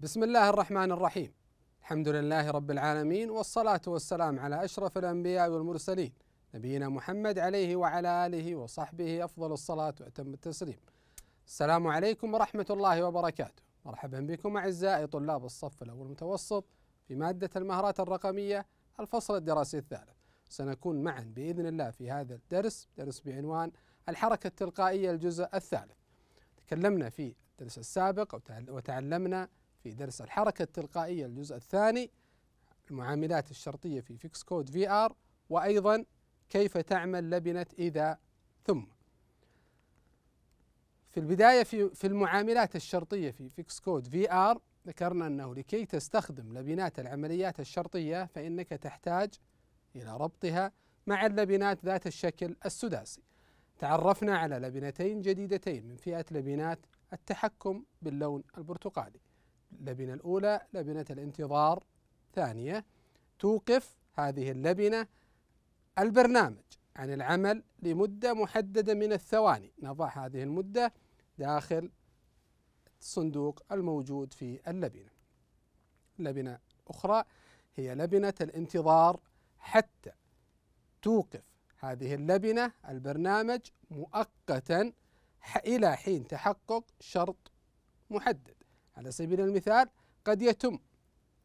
بسم الله الرحمن الرحيم الحمد لله رب العالمين والصلاة والسلام على أشرف الأنبياء والمرسلين نبينا محمد عليه وعلى آله وصحبه أفضل الصلاة وأتم التسليم السلام عليكم ورحمة الله وبركاته مرحبا بكم أعزائي طلاب الصف الأول المتوسط في مادة المهارات الرقمية الفصل الدراسي الثالث سنكون معا بإذن الله في هذا الدرس درس بعنوان الحركة التلقائية الجزء الثالث تكلمنا في الدرس السابق وتعلمنا في درس الحركة التلقائية الجزء الثاني المعاملات الشرطية في فيكس كود في آر وأيضا كيف تعمل لبنة إذا ثم في البداية في, في المعاملات الشرطية في فيكس كود في آر ذكرنا أنه لكي تستخدم لبنات العمليات الشرطية فإنك تحتاج إلى ربطها مع اللبنات ذات الشكل السداسي تعرفنا على لبنتين جديدتين من فئة لبنات التحكم باللون البرتقالي اللبنة الأولى لبنة الانتظار ثانية توقف هذه اللبنة البرنامج عن العمل لمدة محددة من الثواني نضع هذه المدة داخل الصندوق الموجود في اللبنة لبنة أخرى هي لبنة الانتظار حتى توقف هذه اللبنة البرنامج مؤقتا إلى حين تحقق شرط محدد على سبيل المثال قد يتم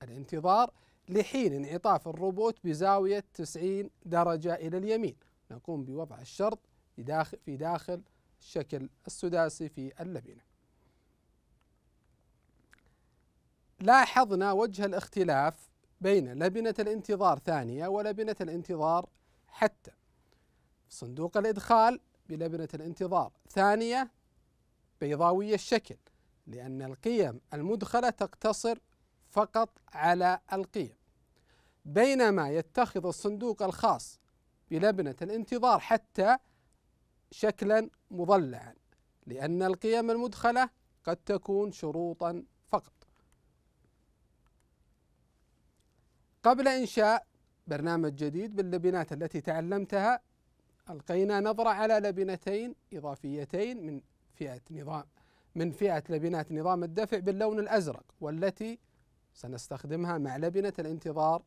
الانتظار لحين انعطاف الروبوت بزاوية 90 درجة إلى اليمين نقوم بوضع الشرط في داخل الشكل السداسي في اللبنة لاحظنا وجه الاختلاف بين لبنة الانتظار ثانية ولبنة الانتظار حتى صندوق الإدخال بلبنة الانتظار ثانية بيضاوي الشكل لأن القيم المدخلة تقتصر فقط على القيم بينما يتخذ الصندوق الخاص بلبنة الانتظار حتى شكلا مضلعا لأن القيم المدخلة قد تكون شروطا فقط قبل إنشاء برنامج جديد باللبنات التي تعلمتها ألقينا نظرة على لبنتين إضافيتين من فئة نظام من فئة لبنات نظام الدفع باللون الأزرق والتي سنستخدمها مع لبنة الانتظار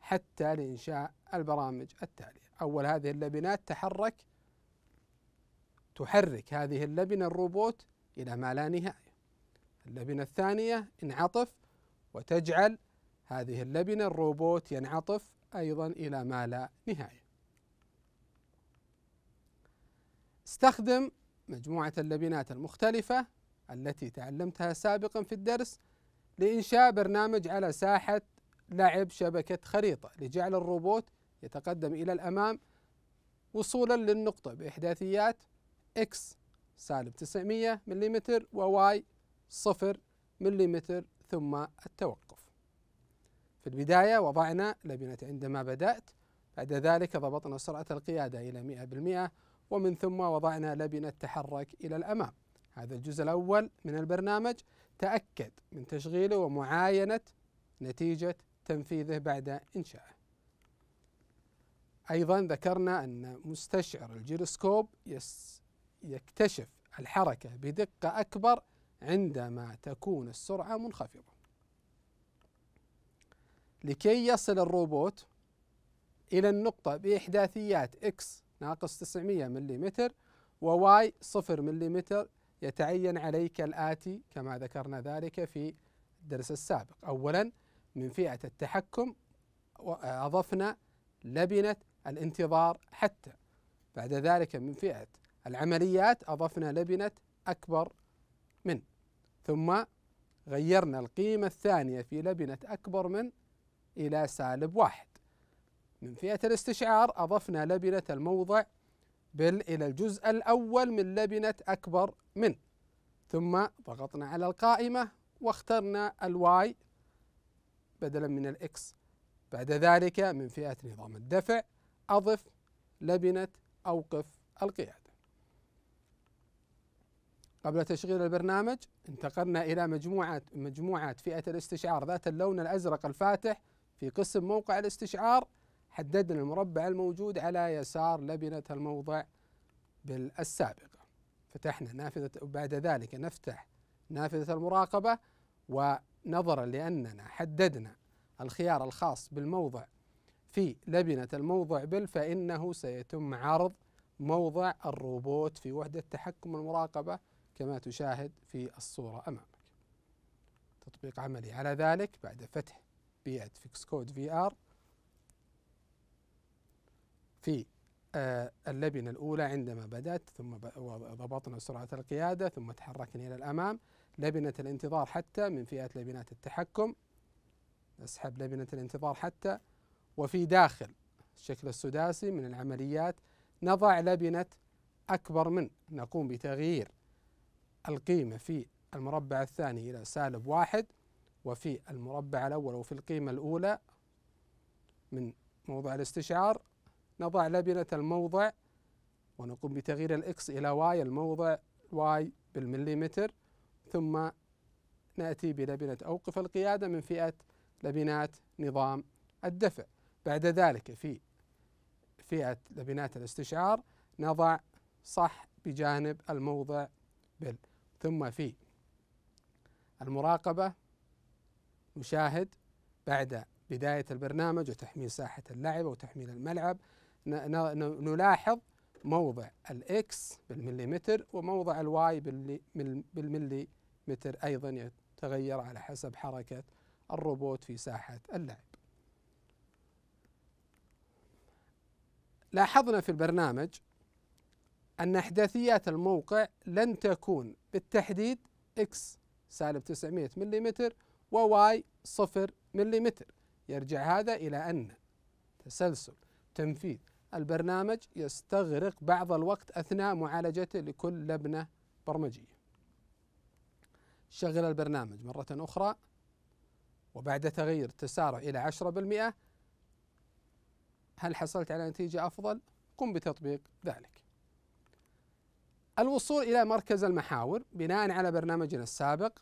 حتى لإنشاء البرامج التالية أول هذه اللبنات تحرك تحرك هذه اللبنة الروبوت إلى ما لا نهاية اللبنة الثانية انعطف وتجعل هذه اللبنة الروبوت ينعطف أيضا إلى ما لا نهاية استخدم مجموعة اللبنات المختلفة التي تعلمتها سابقا في الدرس لإنشاء برنامج على ساحة لعب شبكة خريطة لجعل الروبوت يتقدم إلى الأمام وصولا للنقطة بإحداثيات X سالب 900 ملم Y صفر ملم ثم التوقف في البداية وضعنا لبنة عندما بدأت بعد ذلك ضبطنا سرعة القيادة إلى 100% ومن ثم وضعنا لبنة تحرك إلى الأمام هذا الجزء الأول من البرنامج تأكد من تشغيله ومعاينة نتيجة تنفيذه بعد إنشائه أيضا ذكرنا أن مستشعر الجيروسكوب يكتشف الحركة بدقة أكبر عندما تكون السرعة منخفضة لكي يصل الروبوت إلى النقطة بإحداثيات X ناقص 900 ملم وواي 0 ملم يتعين عليك الآتي كما ذكرنا ذلك في الدرس السابق أولا من فئة التحكم أضفنا لبنة الانتظار حتى بعد ذلك من فئة العمليات أضفنا لبنة أكبر من ثم غيرنا القيمة الثانية في لبنة أكبر من إلى سالب واحد من فئة الاستشعار أضفنا لبنة الموضع بل إلى الجزء الأول من لبنة أكبر من ثم ضغطنا على القائمة واخترنا الواي بدلا من الإكس بعد ذلك من فئة نظام الدفع أضف لبنة أوقف القيادة قبل تشغيل البرنامج انتقلنا إلى مجموعة مجموعة فئة الاستشعار ذات اللون الأزرق الفاتح في قسم موقع الاستشعار حددنا المربع الموجود على يسار لبنة الموضع السابقة فتحنا نافذة بعد ذلك نفتح نافذة المراقبة ونظرا لأننا حددنا الخيار الخاص بالموضع في لبنة الموضع بل فإنه سيتم عرض موضع الروبوت في وحدة تحكم المراقبة كما تشاهد في الصورة أمامك تطبيق عملي على ذلك بعد فتح بيئة فيكس كود في آر في آه، اللبنة الأولى عندما بدأت ثم ضبطنا سرعة القيادة ثم تحركنا إلى الأمام لبنة الانتظار حتى من فئة لبنات التحكم نسحب لبنة الانتظار حتى وفي داخل الشكل السداسي من العمليات نضع لبنة أكبر من نقوم بتغيير القيمة في المربع الثاني إلى سالب واحد وفي المربع الأول وفي القيمة الأولى من موضع الاستشعار نضع لبنة الموضع ونقوم بتغيير الإكس إلى واي الموضع واي بالمليمتر ثم نأتي بلبنة أوقف القيادة من فئة لبنات نظام الدفع بعد ذلك في فئة لبنات الاستشعار نضع صح بجانب الموضع بل ثم في المراقبة نشاهد بعد بداية البرنامج وتحميل ساحة اللعب وتحميل الملعب نلاحظ موضع الاكس بالمليمتر وموضع الواي بالمليمتر ايضا يتغير على حسب حركه الروبوت في ساحه اللعب. لاحظنا في البرنامج أن إحداثيات الموقع لن تكون بالتحديد اكس سالب 900 ملم وواي صفر ملم يرجع هذا إلى أن تسلسل التنفيذ البرنامج يستغرق بعض الوقت أثناء معالجته لكل لبنة برمجية شغل البرنامج مرة أخرى وبعد تغيير تسارع إلى 10% هل حصلت على نتيجة أفضل؟ قم بتطبيق ذلك الوصول إلى مركز المحاور بناء على برنامجنا السابق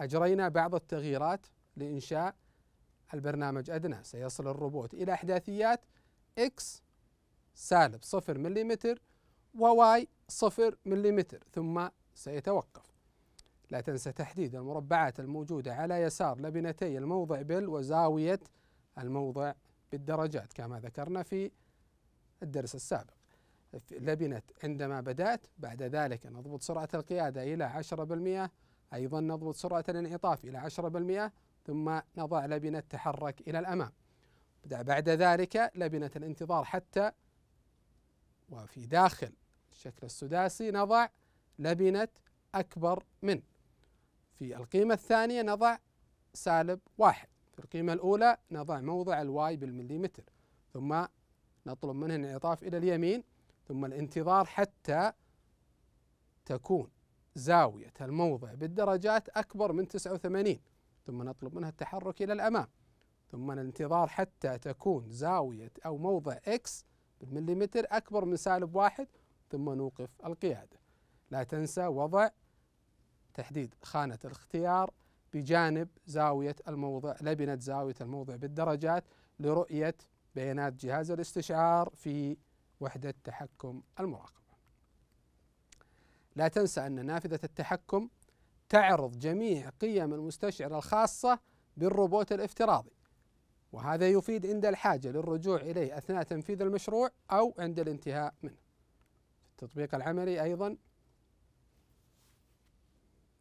أجرينا بعض التغييرات لإنشاء البرنامج أدنى سيصل الروبوت إلى أحداثيات إكس سالب صفر مليمتر وواي صفر مليمتر ثم سيتوقف لا تنسى تحديد المربعات الموجودة على يسار لبنتي الموضع بال وزاوية الموضع بالدرجات كما ذكرنا في الدرس السابق لبنة عندما بدأت بعد ذلك نضبط سرعة القيادة إلى 10% أيضا نضبط سرعة الانعطاف إلى 10% ثم نضع لبنة تحرك إلى الأمام بدأ بعد ذلك لبنة الانتظار حتى وفي داخل الشكل السداسي نضع لبنة أكبر من في القيمة الثانية نضع سالب واحد في القيمة الأولى نضع موضع الواي بالمليمتر ثم نطلب منه الانعطاف إلى اليمين ثم الانتظار حتى تكون زاوية الموضع بالدرجات أكبر من 89 ثم نطلب منها التحرك إلى الأمام ثم الانتظار حتى تكون زاوية أو موضع X بالمليمتر أكبر من سالب واحد ثم نوقف القيادة لا تنسى وضع تحديد خانة الاختيار بجانب زاوية الموضع لبنة زاوية الموضع بالدرجات لرؤية بيانات جهاز الاستشعار في وحدة تحكم المراقبة لا تنسى أن نافذة التحكم تعرض جميع قيم المستشعر الخاصة بالروبوت الافتراضي وهذا يفيد عند الحاجة للرجوع إليه أثناء تنفيذ المشروع أو عند الانتهاء منه التطبيق العملي أيضا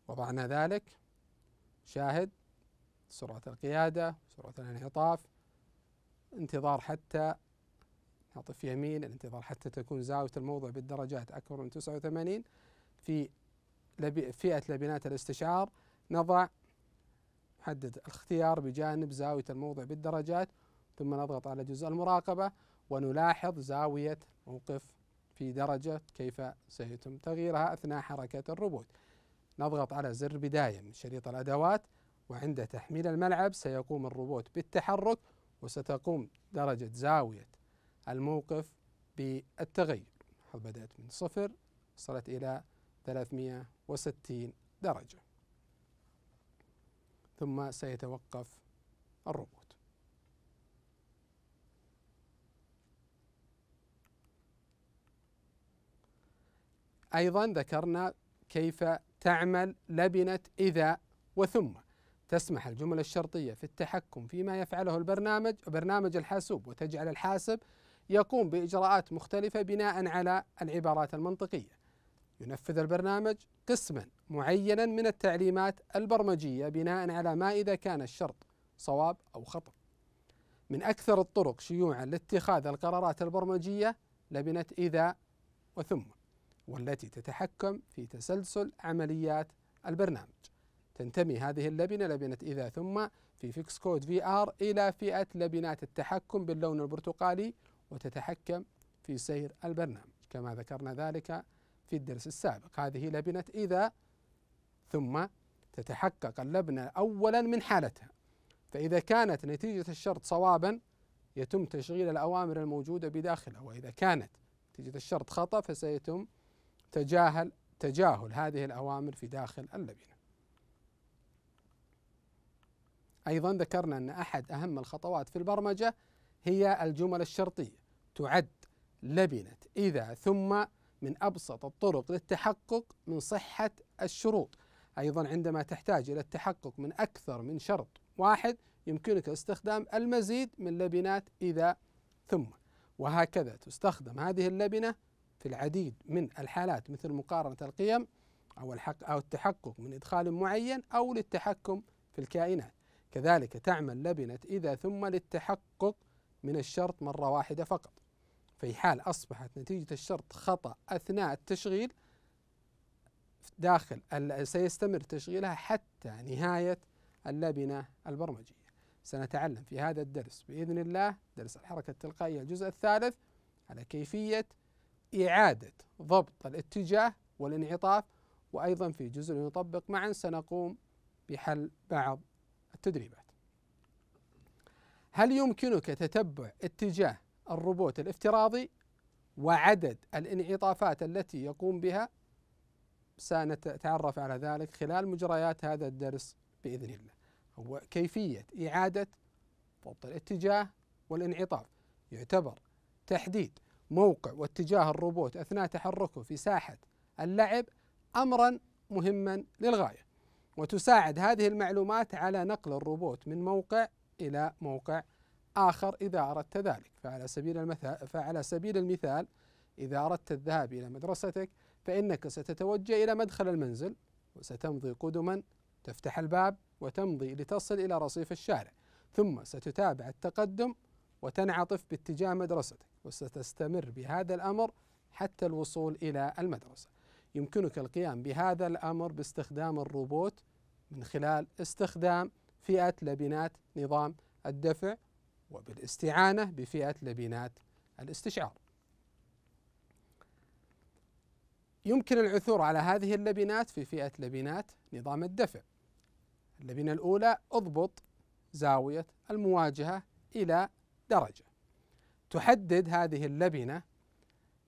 وضعنا ذلك شاهد سرعة القيادة سرعة الانعطاف انتظار حتى نعطف يمين الانتظار حتى تكون زاوية الموضع بالدرجات أكثر من 89 في فئة لبنات الاستشعار نضع حدد الاختيار بجانب زاوية الموضع بالدرجات ثم نضغط على جزء المراقبة ونلاحظ زاوية موقف في درجة كيف سيتم تغييرها أثناء حركة الروبوت نضغط على زر بداية من شريط الأدوات وعند تحميل الملعب سيقوم الروبوت بالتحرك وستقوم درجة زاوية الموقف بالتغير بدأت من صفر وصلت إلى 360 درجة ثم سيتوقف الروبوت أيضا ذكرنا كيف تعمل لبنة إذا وثم تسمح الجمل الشرطية في التحكم فيما يفعله البرنامج برنامج الحاسوب وتجعل الحاسب يقوم بإجراءات مختلفة بناء على العبارات المنطقية ينفذ البرنامج قسما معينا من التعليمات البرمجية بناء على ما إذا كان الشرط صواب أو خطأ من أكثر الطرق شيوعا لاتخاذ القرارات البرمجية لبنة إذا وثم والتي تتحكم في تسلسل عمليات البرنامج تنتمي هذه اللبنة لبنة إذا ثم في فيكس كود في آر إلى فئة لبنات التحكم باللون البرتقالي وتتحكم في سير البرنامج كما ذكرنا ذلك في الدرس السابق هذه لبنة إذا ثم تتحقق اللبنة أولا من حالتها فإذا كانت نتيجة الشرط صوابا يتم تشغيل الأوامر الموجودة بداخلها وإذا كانت نتيجة الشرط خطأ فسيتم تجاهل تجاهل هذه الأوامر في داخل اللبنة أيضا ذكرنا أن أحد أهم الخطوات في البرمجة هي الجمل الشرطية تعد لبنة إذا ثم من أبسط الطرق للتحقق من صحة الشروط أيضا عندما تحتاج إلى التحقق من أكثر من شرط واحد يمكنك استخدام المزيد من لبنات إذا ثم وهكذا تستخدم هذه اللبنة في العديد من الحالات مثل مقارنة القيم أو الحق أو التحقق من إدخال معين أو للتحكم في الكائنات كذلك تعمل لبنة إذا ثم للتحقق من الشرط مرة واحدة فقط في حال أصبحت نتيجة الشرط خطأ أثناء التشغيل داخل سيستمر تشغيلها حتى نهاية اللبنة البرمجية سنتعلم في هذا الدرس بإذن الله درس الحركة التلقائية الجزء الثالث على كيفية إعادة ضبط الاتجاه والانعطاف وأيضا في جزء نطبق معا سنقوم بحل بعض التدريبات هل يمكنك تتبع اتجاه الروبوت الافتراضي وعدد الانعطافات التي يقوم بها سنتعرف على ذلك خلال مجريات هذا الدرس بإذن الله هو كيفية إعادة ضبط الاتجاه والانعطاف يعتبر تحديد موقع واتجاه الروبوت أثناء تحركه في ساحة اللعب أمرا مهما للغاية وتساعد هذه المعلومات على نقل الروبوت من موقع إلى موقع آخر إذا أردت ذلك فعلى سبيل, المثال فعلى سبيل المثال إذا أردت الذهاب إلى مدرستك فإنك ستتوجه إلى مدخل المنزل وستمضي قدما تفتح الباب وتمضي لتصل إلى رصيف الشارع ثم ستتابع التقدم وتنعطف باتجاه مدرستك وستستمر بهذا الأمر حتى الوصول إلى المدرسة يمكنك القيام بهذا الأمر باستخدام الروبوت من خلال استخدام فئة لبنات نظام الدفع وبالاستعانة بفئة لبنات الاستشعار يمكن العثور على هذه اللبنات في فئة لبنات نظام الدفع اللبنة الأولى اضبط زاوية المواجهة إلى درجة تحدد هذه اللبنة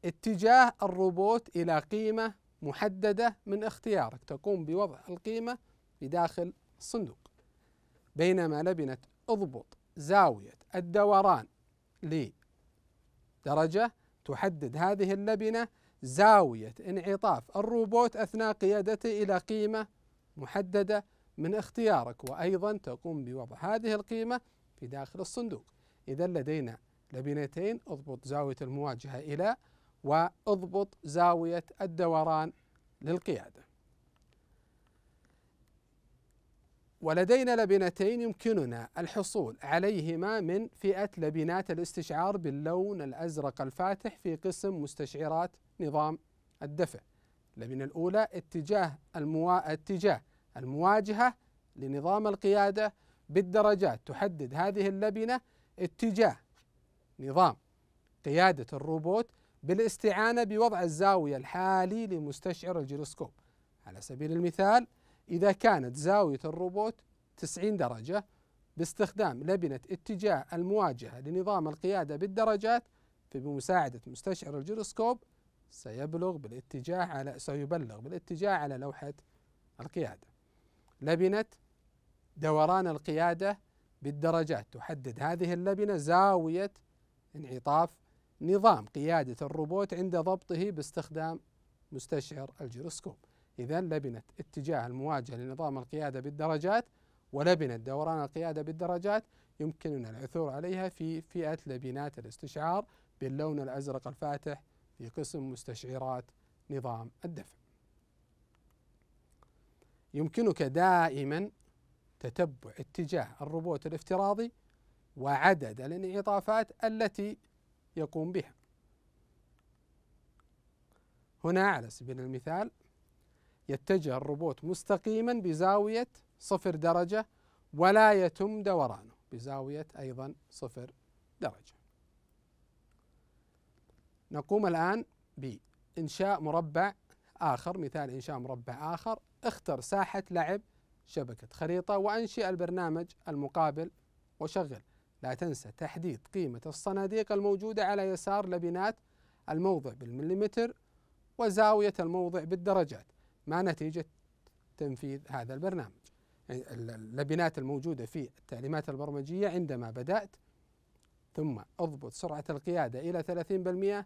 اتجاه الروبوت إلى قيمة محددة من اختيارك تقوم بوضع القيمة بداخل الصندوق بينما لبنة اضبط زاوية الدوران لدرجة تحدد هذه اللبنة زاوية انعطاف الروبوت أثناء قيادته إلى قيمة محددة من اختيارك وأيضا تقوم بوضع هذه القيمة في داخل الصندوق إذا لدينا لبنتين اضبط زاوية المواجهة إلى واضبط زاوية الدوران للقيادة ولدينا لبنتين يمكننا الحصول عليهما من فئة لبنات الاستشعار باللون الأزرق الفاتح في قسم مستشعرات نظام الدفع اللبنة الأولى اتجاه, الموا... اتجاه المواجهة لنظام القيادة بالدرجات تحدد هذه اللبنة اتجاه نظام قيادة الروبوت بالاستعانة بوضع الزاوية الحالي لمستشعر الجيروسكوب على سبيل المثال إذا كانت زاوية الروبوت 90 درجة باستخدام لبنة اتجاه المواجهة لنظام القيادة بالدرجات فبمساعدة مستشعر الجيروسكوب سيبلغ بالاتجاه على سيبلغ بالاتجاه على لوحة القيادة لبنة دوران القيادة بالدرجات تحدد هذه اللبنة زاوية انعطاف نظام قيادة الروبوت عند ضبطه باستخدام مستشعر الجيروسكوب إذا لبنت اتجاه المواجهة لنظام القيادة بالدرجات ولبنت دوران القيادة بالدرجات يمكننا العثور عليها في فئة لبنات الاستشعار باللون الأزرق الفاتح في قسم مستشعرات نظام الدفع. يمكنك دائما تتبع اتجاه الروبوت الافتراضي وعدد الانعطافات التي يقوم بها. هنا على سبيل المثال يتجه الروبوت مستقيما بزاوية صفر درجة ولا يتم دورانه بزاوية أيضا صفر درجة نقوم الآن بإنشاء مربع آخر مثال إنشاء مربع آخر اختر ساحة لعب شبكة خريطة وأنشئ البرنامج المقابل وشغل لا تنسى تحديد قيمة الصناديق الموجودة على يسار لبنات الموضع بالمليمتر وزاوية الموضع بالدرجات ما نتيجة تنفيذ هذا البرنامج يعني اللبنات الموجودة في التعليمات البرمجية عندما بدأت ثم اضبط سرعة القيادة إلى 30%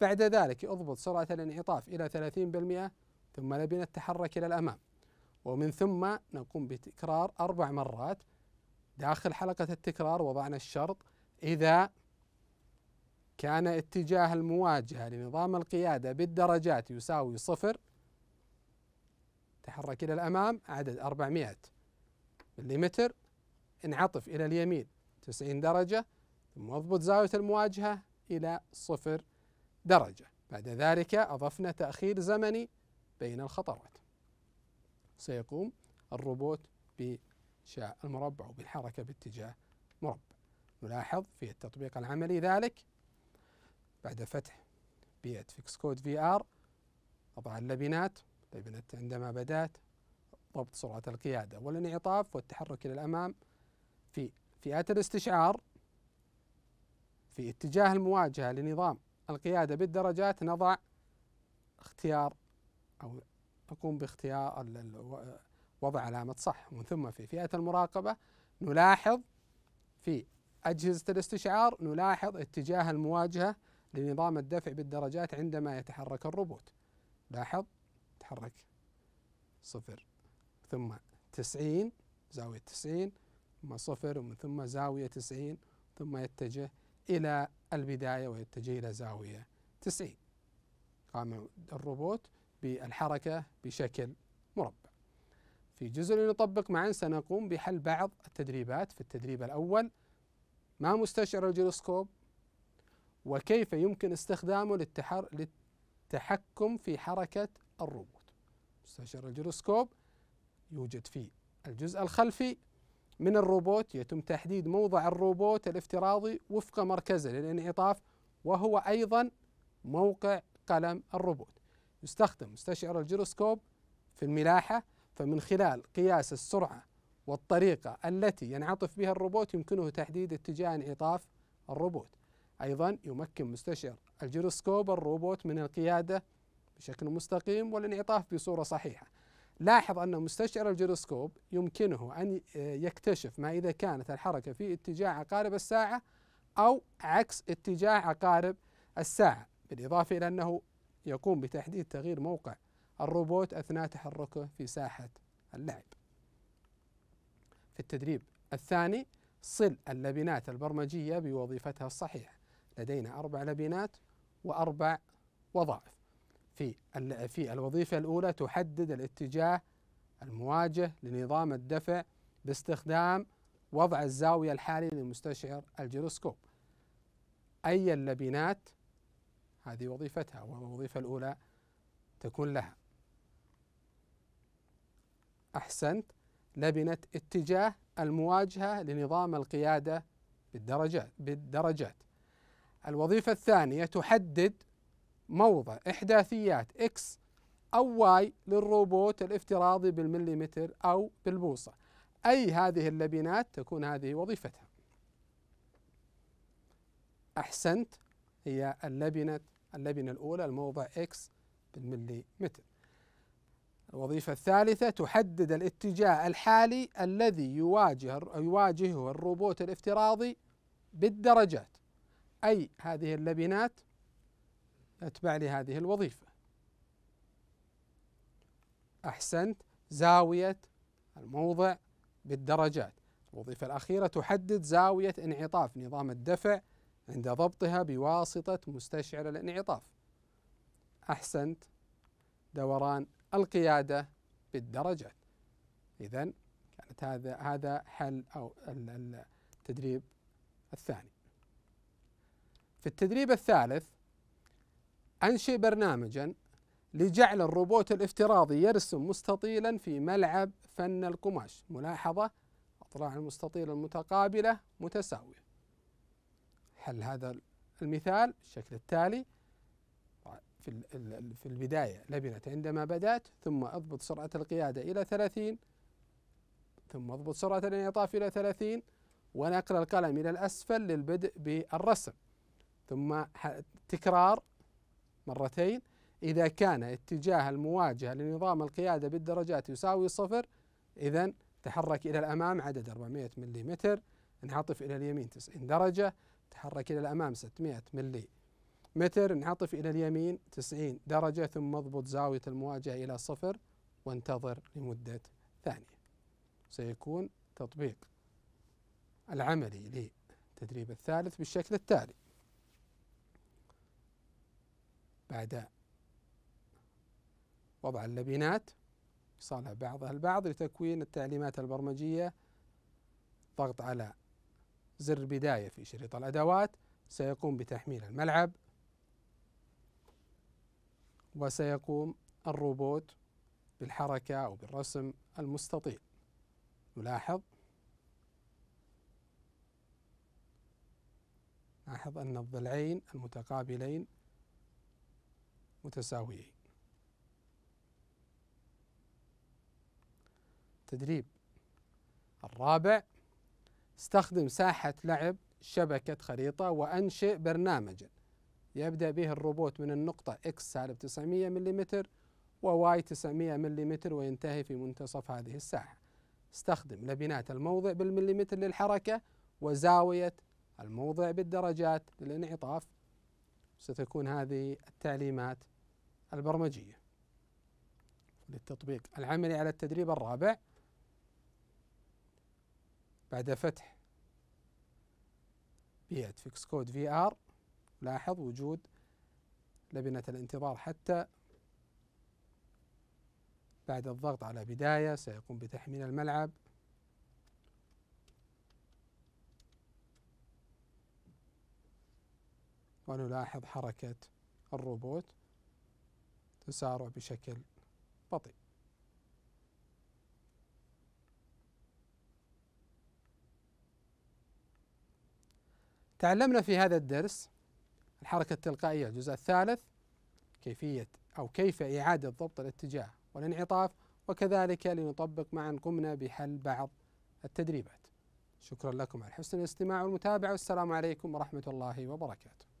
بعد ذلك اضبط سرعة الانعطاف إلى 30% ثم لبنة تحرك إلى الأمام ومن ثم نقوم بتكرار أربع مرات داخل حلقة التكرار وضعنا الشرط إذا كان اتجاه المواجهة لنظام القيادة بالدرجات يساوي صفر تحرك إلى الأمام عدد 400 ملم انعطف إلى اليمين 90 درجة ثم اضبط زاوية المواجهة إلى صفر درجة بعد ذلك أضفنا تأخير زمني بين الخطوات سيقوم الروبوت بإنشاء المربع وبالحركة باتجاه مربع نلاحظ في التطبيق العملي ذلك بعد فتح بيئة فيكس كود في آر أضع اللبنات طيب عندما بدأت ضبط سرعة القيادة والانعطاف والتحرك إلى الأمام في فئات الاستشعار في اتجاه المواجهة لنظام القيادة بالدرجات نضع اختيار أو نقوم باختيار وضع علامة صح ومن ثم في فئة المراقبة نلاحظ في أجهزة الاستشعار نلاحظ اتجاه المواجهة لنظام الدفع بالدرجات عندما يتحرك الروبوت لاحظ تتحرك صفر ثم تسعين زاوية تسعين ثم صفر ومن ثم زاوية تسعين ثم يتجه إلى البداية ويتجه إلى زاوية تسعين قام الروبوت بالحركة بشكل مربع في جزء نطبق معا سنقوم بحل بعض التدريبات في التدريب الأول ما مستشعر الجيروسكوب وكيف يمكن استخدامه للتحكم في حركة الروبوت مستشعر الجيروسكوب يوجد في الجزء الخلفي من الروبوت يتم تحديد موضع الروبوت الافتراضي وفق مركزه للانعطاف وهو أيضا موقع قلم الروبوت يستخدم مستشعر الجيروسكوب في الملاحة فمن خلال قياس السرعة والطريقة التي ينعطف بها الروبوت يمكنه تحديد اتجاه انعطاف الروبوت أيضا يمكن مستشعر الجيروسكوب الروبوت من القيادة بشكل مستقيم والانعطاف بصورة صحيحة لاحظ أن مستشعر الجيروسكوب يمكنه أن يكتشف ما إذا كانت الحركة في اتجاه عقارب الساعة أو عكس اتجاه عقارب الساعة بالإضافة إلى أنه يقوم بتحديد تغيير موقع الروبوت أثناء تحركه في ساحة اللعب في التدريب الثاني صل اللبنات البرمجية بوظيفتها الصحيحة لدينا أربع لبنات وأربع وظائف في في الوظيفة الأولى تحدد الاتجاه المواجه لنظام الدفع باستخدام وضع الزاوية الحالي للمستشعر الجيروسكوب أي اللبنات هذه وظيفتها والوظيفة الأولى تكون لها أحسنت لبنة اتجاه المواجهة لنظام القيادة بالدرجات بالدرجات الوظيفة الثانية تحدد موضع إحداثيات X أو Y للروبوت الافتراضي بالمليمتر أو بالبوصة أي هذه اللبنات تكون هذه وظيفتها أحسنت هي اللبنة اللبنة الأولى الموضع X بالمليمتر الوظيفة الثالثة تحدد الاتجاه الحالي الذي يواجه يواجهه الروبوت الافتراضي بالدرجات أي هذه اللبنات اتبع لي هذه الوظيفة أحسنت زاوية الموضع بالدرجات الوظيفة الأخيرة تحدد زاوية انعطاف نظام الدفع عند ضبطها بواسطة مستشعر الانعطاف أحسنت دوران القيادة بالدرجات إذا كانت هذا هذا حل أو التدريب الثاني في التدريب الثالث أنشئ برنامجا لجعل الروبوت الافتراضي يرسم مستطيلا في ملعب فن القماش ملاحظة أطراف المستطيل المتقابلة متساوية حل هذا المثال الشكل التالي في في البداية لبنت عندما بدأت ثم اضبط سرعة القيادة إلى 30 ثم اضبط سرعة الانعطاف إلى 30 ونقل القلم إلى الأسفل للبدء بالرسم ثم تكرار مرتين إذا كان اتجاه المواجهة لنظام القيادة بالدرجات يساوي صفر إذا تحرك إلى الأمام عدد 400 ملم انعطف إلى اليمين 90 درجة تحرك إلى الأمام 600 ملم انعطف إلى اليمين 90 درجة ثم اضبط زاوية المواجهة إلى صفر وانتظر لمدة ثانية سيكون تطبيق العملي للتدريب الثالث بالشكل التالي بعد وضع اللبنات صالح بعضها البعض لتكوين التعليمات البرمجية ضغط على زر بداية في شريط الأدوات سيقوم بتحميل الملعب وسيقوم الروبوت بالحركة أو بالرسم المستطيل نلاحظ لاحظ أن الضلعين المتقابلين متساويين تدريب الرابع استخدم ساحة لعب شبكة خريطة وأنشئ برنامجا يبدأ به الروبوت من النقطة X سالب 900 ملم وواي 900 ملم وينتهي في منتصف هذه الساحة استخدم لبنات الموضع بالمليمتر للحركة وزاوية الموضع بالدرجات للانعطاف ستكون هذه التعليمات البرمجية للتطبيق العملي على التدريب الرابع بعد فتح بيئة فيكس كود في ار لاحظ وجود لبنة الانتظار حتى بعد الضغط على بداية سيقوم بتحميل الملعب ونلاحظ حركة الروبوت تسارع بشكل بطيء تعلمنا في هذا الدرس الحركة التلقائية الجزء الثالث كيفية أو كيف إعادة ضبط الاتجاه والانعطاف وكذلك لنطبق معا قمنا بحل بعض التدريبات شكرا لكم على حسن الاستماع والمتابعة والسلام عليكم ورحمة الله وبركاته